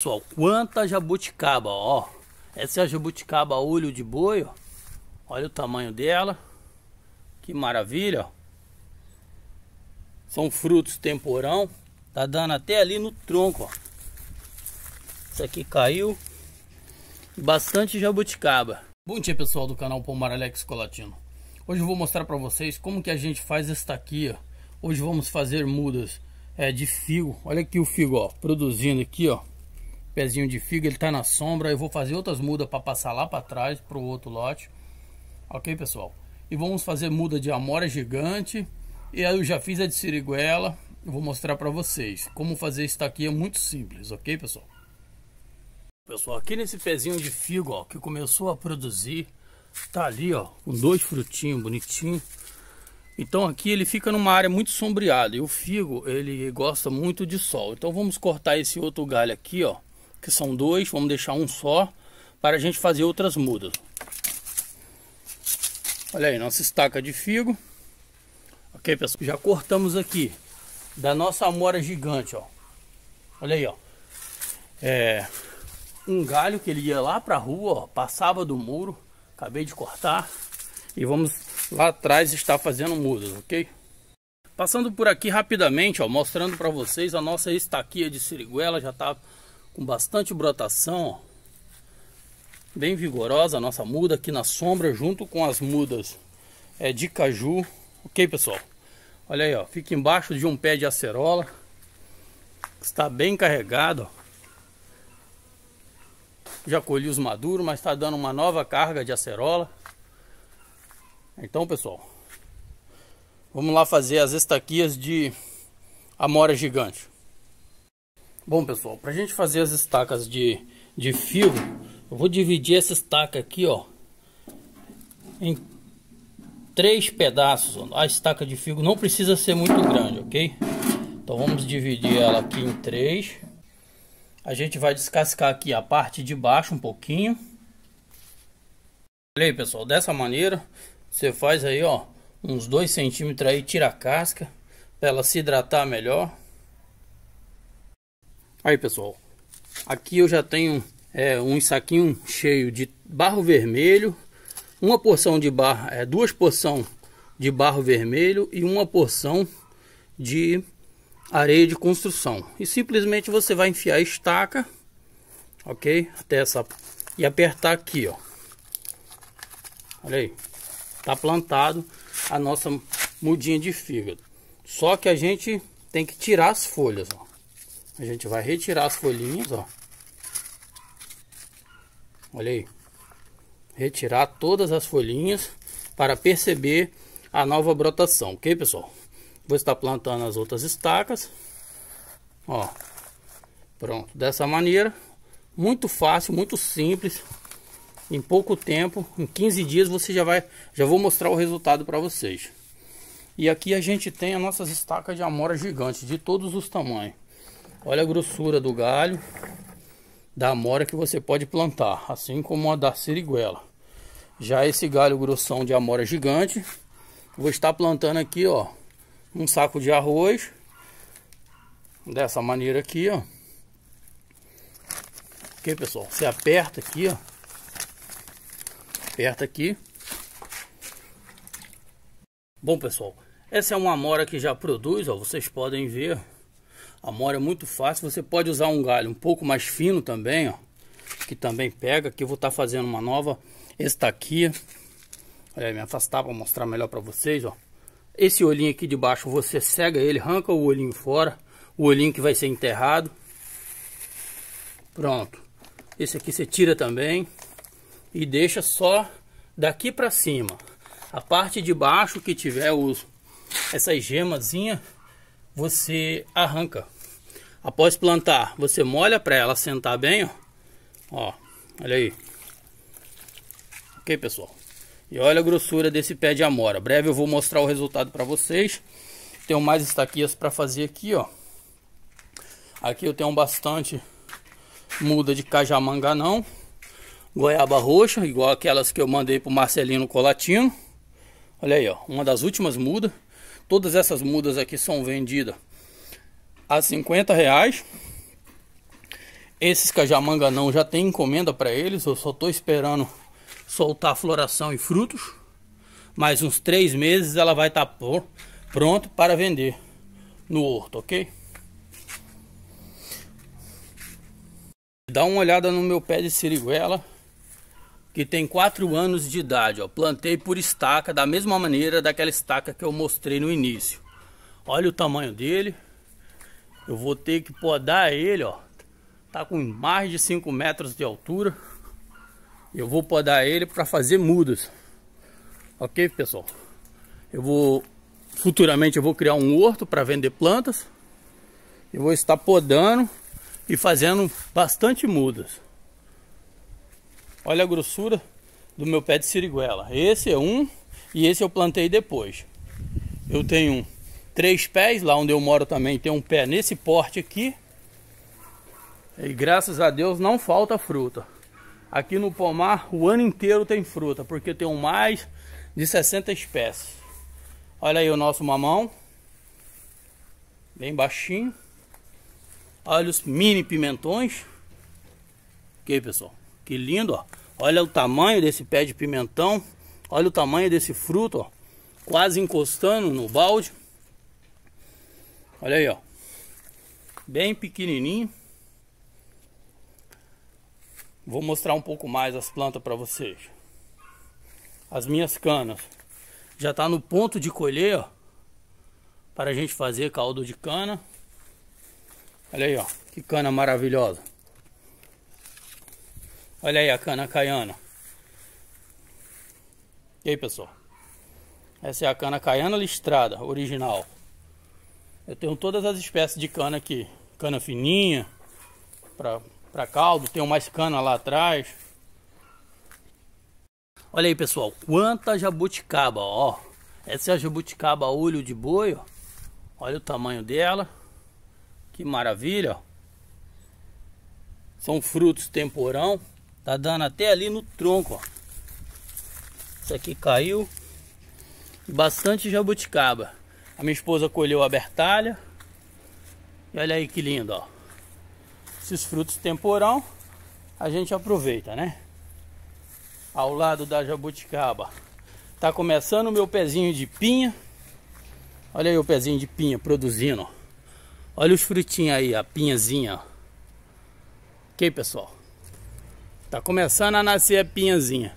Pessoal, quanta jabuticaba, ó. Essa é a jabuticaba olho de boi, ó. Olha o tamanho dela. Que maravilha, ó. São frutos temporão. Tá dando até ali no tronco, ó. Isso aqui caiu. Bastante jabuticaba. Bom dia, pessoal do canal Pomar Alex Colatino. Hoje eu vou mostrar para vocês como que a gente faz esta aqui, ó. Hoje vamos fazer mudas é, de figo. Olha aqui o figo, ó. Produzindo aqui, ó Pezinho de figo ele tá na sombra. Eu vou fazer outras mudas para passar lá para trás, pro outro lote. Ok, pessoal? E vamos fazer muda de amora gigante. E aí eu já fiz a de siriguela. Eu vou mostrar para vocês. Como fazer isso aqui é muito simples, ok, pessoal? Pessoal, aqui nesse pezinho de figo, ó, que começou a produzir, tá ali, ó, com dois frutinhos bonitinho. Então aqui ele fica numa área muito sombreada e o figo, ele gosta muito de sol. Então vamos cortar esse outro galho aqui, ó, que são dois, vamos deixar um só para a gente fazer outras mudas. Olha aí, nossa estaca de figo. Ok, pessoal? Já cortamos aqui da nossa amora gigante, ó. Olha aí, ó. É um galho que ele ia lá para a rua, ó, passava do muro. Acabei de cortar e vamos lá atrás estar fazendo mudas, ok? Passando por aqui rapidamente, ó, mostrando para vocês a nossa estaquia de siriguela já está com bastante brotação, bem vigorosa a nossa muda aqui na sombra, junto com as mudas é, de caju, ok pessoal? Olha aí, ó, fica embaixo de um pé de acerola, está bem carregado, ó. Já colhi os maduros, mas está dando uma nova carga de acerola. Então, pessoal, vamos lá fazer as estaquias de amora gigante. Bom pessoal, para a gente fazer as estacas de, de fio, eu vou dividir essa estaca aqui ó, em três pedaços. A estaca de fio não precisa ser muito grande, ok? Então vamos dividir ela aqui em três. A gente vai descascar aqui a parte de baixo um pouquinho. Olha aí pessoal, dessa maneira você faz aí ó, uns dois centímetros aí, tira a casca para ela se hidratar melhor. Aí pessoal, aqui eu já tenho é, um saquinho cheio de barro vermelho, uma porção de barro, é, duas porções de barro vermelho e uma porção de areia de construção. E simplesmente você vai enfiar a estaca, ok? Até essa e apertar aqui, ó. Olha aí, tá plantado a nossa mudinha de fígado. Só que a gente tem que tirar as folhas, ó. A gente vai retirar as folhinhas, ó. Olha aí. Retirar todas as folhinhas para perceber a nova brotação, ok, pessoal? Vou estar plantando as outras estacas. Ó. Pronto, dessa maneira. Muito fácil, muito simples. Em pouco tempo, em 15 dias, você já vai... Já vou mostrar o resultado para vocês. E aqui a gente tem as nossas estacas de amora gigante, de todos os tamanhos. Olha a grossura do galho da amora que você pode plantar, assim como a da siriguela. Já esse galho grossão de amora gigante, vou estar plantando aqui, ó, um saco de arroz dessa maneira aqui, ó. OK, pessoal? Você aperta aqui, ó. Aperta aqui. Bom, pessoal, essa é uma amora que já produz, ó, vocês podem ver. Amora é muito fácil. Você pode usar um galho um pouco mais fino também, ó. Que também pega. Aqui eu vou estar tá fazendo uma nova. Esse aqui. Olha, é, me afastar para mostrar melhor para vocês, ó. Esse olhinho aqui de baixo você cega ele, arranca o olhinho fora. O olhinho que vai ser enterrado. Pronto. Esse aqui você tira também. E deixa só daqui para cima. A parte de baixo que tiver os, essas gemazinhas você arranca. Após plantar, você molha para ela sentar bem, ó. Ó, olha aí. Ok, pessoal? E olha a grossura desse pé de amora. Breve eu vou mostrar o resultado para vocês. Tenho mais estaquias para fazer aqui, ó. Aqui eu tenho bastante muda de cajamanga não. Goiaba roxa, igual aquelas que eu mandei pro Marcelino Colatino. Olha aí, ó. Uma das últimas mudas. Todas essas mudas aqui são vendidas a 50 reais. Esses cajamanga não já tem encomenda para eles. Eu só estou esperando soltar floração e frutos. Mais uns três meses ela vai estar tá pronto para vender no horto, ok? Dá uma olhada no meu pé de siriguela que tem 4 anos de idade. Ó. Plantei por estaca, da mesma maneira daquela estaca que eu mostrei no início. Olha o tamanho dele. Eu vou ter que podar ele, ó. Tá com mais de 5 metros de altura. Eu vou podar ele para fazer mudas. Ok, pessoal? Eu vou... Futuramente eu vou criar um horto para vender plantas. Eu vou estar podando e fazendo bastante mudas. Olha a grossura do meu pé de siriguela. Esse é um e esse eu plantei depois. Eu tenho três pés, lá onde eu moro também tem um pé nesse porte aqui. E graças a Deus não falta fruta. Aqui no pomar o ano inteiro tem fruta, porque tem mais de 60 espécies. Olha aí o nosso mamão. Bem baixinho. Olha os mini pimentões. Ok, pessoal? Que lindo, ó. Olha o tamanho desse pé de pimentão. Olha o tamanho desse fruto, ó. Quase encostando no balde. Olha aí, ó. Bem pequenininho. Vou mostrar um pouco mais as plantas para vocês. As minhas canas. Já está no ponto de colher, ó. Para a gente fazer caldo de cana. Olha aí, ó. Que cana maravilhosa. Olha aí a cana caiana. E aí, pessoal? Essa é a cana caiana listrada, original. Eu tenho todas as espécies de cana aqui. Cana fininha, para caldo. Tenho mais cana lá atrás. Olha aí, pessoal. Quanta jabuticaba, ó. Essa é a jabuticaba olho de boi, ó. Olha o tamanho dela. Que maravilha, ó. São frutos temporão. Tá dando até ali no tronco, ó. Isso aqui caiu. Bastante jabuticaba. A minha esposa colheu a bertalha. E olha aí que lindo, ó. Esses frutos temporão a gente aproveita, né? Ao lado da jabuticaba. Tá começando o meu pezinho de pinha. Olha aí o pezinho de pinha produzindo. Olha os frutinhos aí, a pinhazinha. Ok, pessoal? Tá começando a nascer a pinhazinha.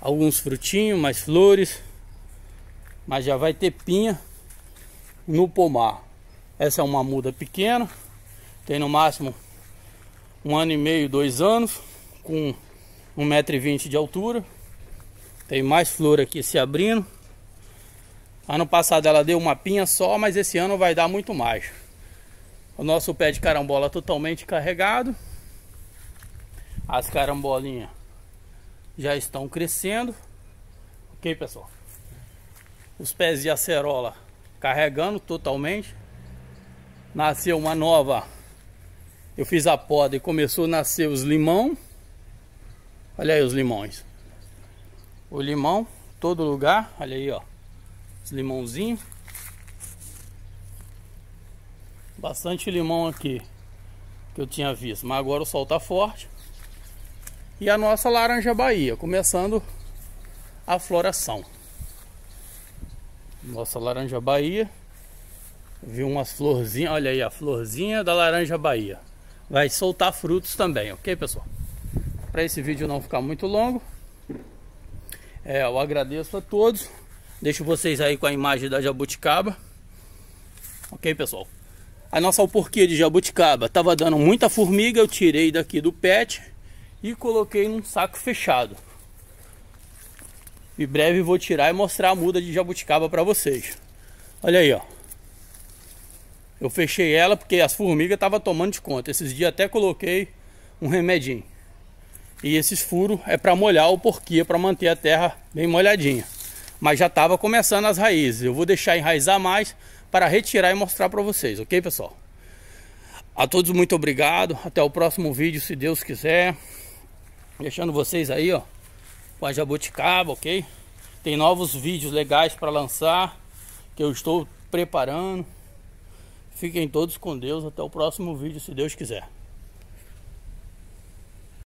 Alguns frutinhos, mais flores. Mas já vai ter pinha no pomar. Essa é uma muda pequena. Tem no máximo um ano e meio, dois anos. Com 1,20m de altura. Tem mais flor aqui se abrindo. Ano passado ela deu uma pinha só, mas esse ano vai dar muito mais. O nosso pé de carambola totalmente carregado. As carambolinhas já estão crescendo. Ok, pessoal? Os pés de acerola carregando totalmente. Nasceu uma nova. Eu fiz a poda e começou a nascer os limão. Olha aí os limões. O limão, todo lugar. Olha aí, ó. Os limãozinhos. Bastante limão aqui que eu tinha visto. Mas agora o sol tá forte e a nossa laranja Bahia, começando a floração. Nossa laranja Bahia, viu umas florzinhas, olha aí a florzinha da laranja Bahia. Vai soltar frutos também, ok pessoal? Para esse vídeo não ficar muito longo, é, eu agradeço a todos. Deixo vocês aí com a imagem da jabuticaba. Ok pessoal? A nossa alporquia de jabuticaba estava dando muita formiga, eu tirei daqui do pet e coloquei num saco fechado. Em breve vou tirar e mostrar a muda de jabuticaba para vocês. Olha aí, ó. Eu fechei ela porque as formigas estavam tomando de conta. Esses dias até coloquei um remedinho. E esses furos é para molhar o porquinho, para manter a terra bem molhadinha. Mas já estava começando as raízes. Eu vou deixar enraizar mais para retirar e mostrar para vocês, ok pessoal? A todos muito obrigado. Até o próximo vídeo, se Deus quiser. Deixando vocês aí, ó, com a jabuticaba, ok? Tem novos vídeos legais para lançar que eu estou preparando. Fiquem todos com Deus. Até o próximo vídeo, se Deus quiser.